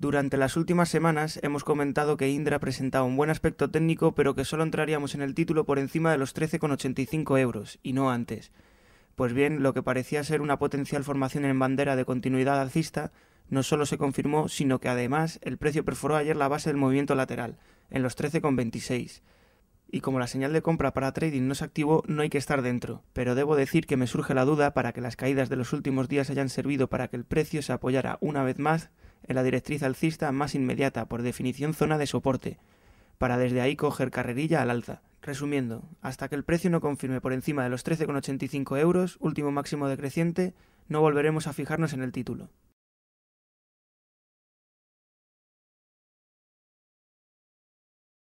Durante las últimas semanas hemos comentado que Indra presentaba un buen aspecto técnico pero que solo entraríamos en el título por encima de los 13,85 euros, y no antes. Pues bien, lo que parecía ser una potencial formación en bandera de continuidad alcista no solo se confirmó, sino que además el precio perforó ayer la base del movimiento lateral, en los 13,26. Y como la señal de compra para trading no se activó, no hay que estar dentro, pero debo decir que me surge la duda para que las caídas de los últimos días hayan servido para que el precio se apoyara una vez más en la directriz alcista más inmediata, por definición zona de soporte, para desde ahí coger carrerilla al alza. Resumiendo, hasta que el precio no confirme por encima de los 13,85 euros, último máximo decreciente, no volveremos a fijarnos en el título.